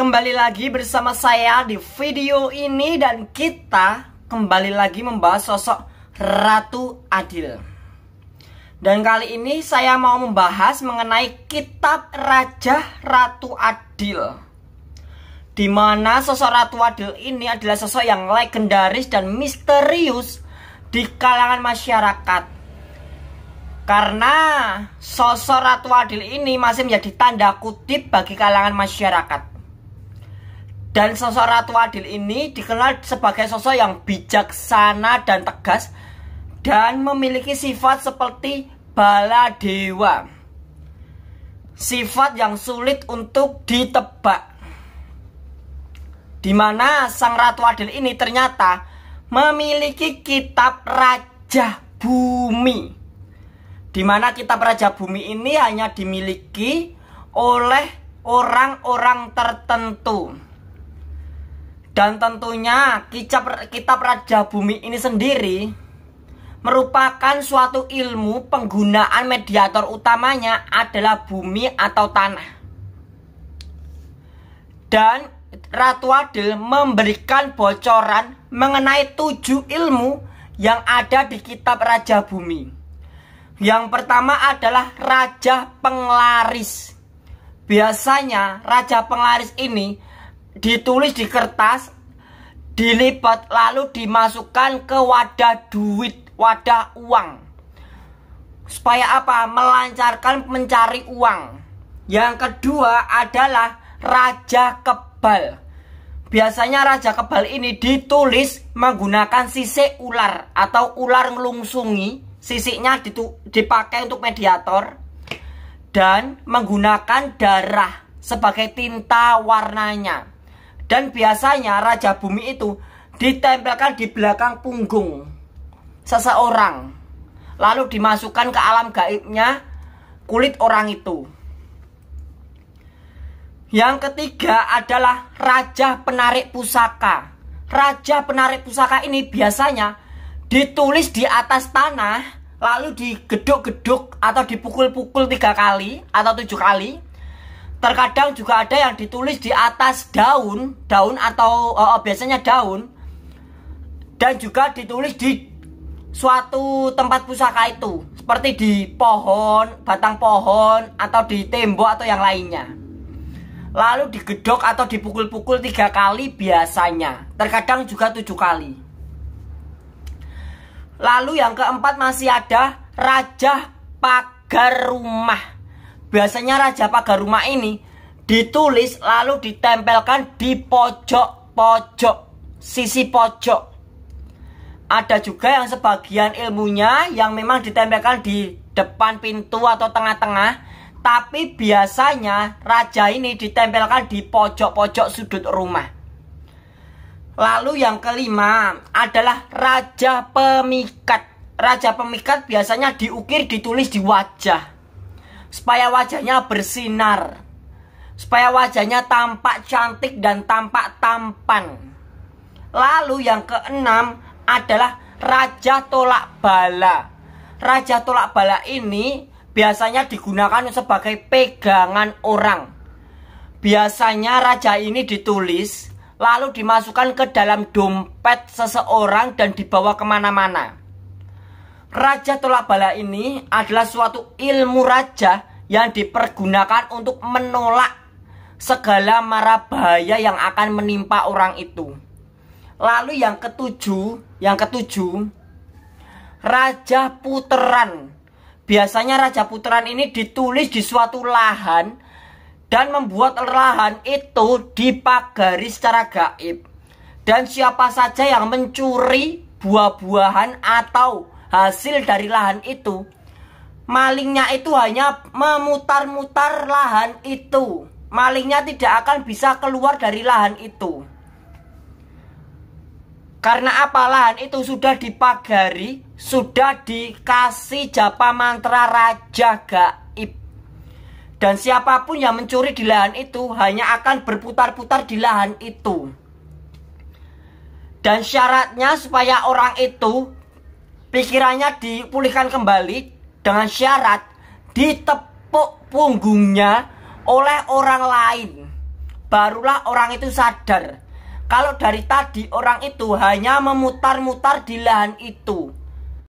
Kembali lagi bersama saya di video ini dan kita kembali lagi membahas sosok Ratu Adil. Dan kali ini saya mau membahas mengenai kitab Raja Ratu Adil. Di mana sosok Ratu Adil ini adalah sosok yang legendaris dan misterius di kalangan masyarakat. Karena sosok Ratu Adil ini masih menjadi tanda kutip bagi kalangan masyarakat dan sosok Ratu Adil ini dikenal sebagai sosok yang bijaksana dan tegas dan memiliki sifat seperti bala dewa. Sifat yang sulit untuk ditebak. Dimana Sang Ratu Adil ini ternyata memiliki kitab Raja Bumi. Dimana kitab Raja Bumi ini hanya dimiliki oleh orang-orang tertentu. Dan tentunya kitab, kitab Raja Bumi ini sendiri merupakan suatu ilmu penggunaan mediator utamanya adalah bumi atau tanah. Dan Ratu Adil memberikan bocoran mengenai tujuh ilmu yang ada di kitab Raja Bumi. Yang pertama adalah Raja Penglaris. Biasanya Raja Penglaris ini ditulis di kertas, dilipat lalu dimasukkan ke wadah duit, wadah uang. Supaya apa? Melancarkan mencari uang. Yang kedua adalah raja kebal. Biasanya raja kebal ini ditulis menggunakan sisik ular atau ular ngelungsungi. Sisiknya dipakai untuk mediator dan menggunakan darah sebagai tinta warnanya. Dan biasanya raja bumi itu ditempelkan di belakang punggung seseorang. Lalu dimasukkan ke alam gaibnya kulit orang itu. Yang ketiga adalah raja penarik pusaka. Raja penarik pusaka ini biasanya ditulis di atas tanah lalu digeduk-geduk atau dipukul-pukul tiga kali atau tujuh kali Terkadang juga ada yang ditulis di atas daun, daun atau uh, biasanya daun, dan juga ditulis di suatu tempat pusaka itu, seperti di pohon, batang pohon, atau di tembok atau yang lainnya. Lalu digedok atau dipukul-pukul tiga kali biasanya, terkadang juga tujuh kali. Lalu yang keempat masih ada Raja Pagar Rumah Biasanya raja pagar rumah ini ditulis lalu ditempelkan di pojok-pojok, sisi pojok. Ada juga yang sebagian ilmunya yang memang ditempelkan di depan pintu atau tengah-tengah, tapi biasanya raja ini ditempelkan di pojok-pojok sudut rumah. Lalu yang kelima adalah raja pemikat. Raja pemikat biasanya diukir ditulis di wajah supaya wajahnya bersinar, supaya wajahnya tampak cantik dan tampak tampan. Lalu yang keenam adalah raja tolak bala. Raja tolak bala ini biasanya digunakan sebagai pegangan orang. Biasanya raja ini ditulis lalu dimasukkan ke dalam dompet seseorang dan dibawa kemana-mana. Raja tolak bala ini adalah suatu ilmu raja yang dipergunakan untuk menolak segala mara bahaya yang akan menimpa orang itu. Lalu yang ketujuh, yang ketujuh, raja puteran. Biasanya raja puteran ini ditulis di suatu lahan dan membuat lahan itu dipagari secara gaib. Dan siapa saja yang mencuri buah-buahan atau hasil dari lahan itu malingnya itu hanya memutar-mutar lahan itu malingnya tidak akan bisa keluar dari lahan itu karena apa lahan itu sudah dipagari sudah dikasih japa mantra raja gaib dan siapapun yang mencuri di lahan itu hanya akan berputar-putar di lahan itu dan syaratnya supaya orang itu pikirannya dipulihkan kembali dengan syarat ditepuk punggungnya oleh orang lain. Barulah orang itu sadar kalau dari tadi orang itu hanya memutar-mutar di lahan itu.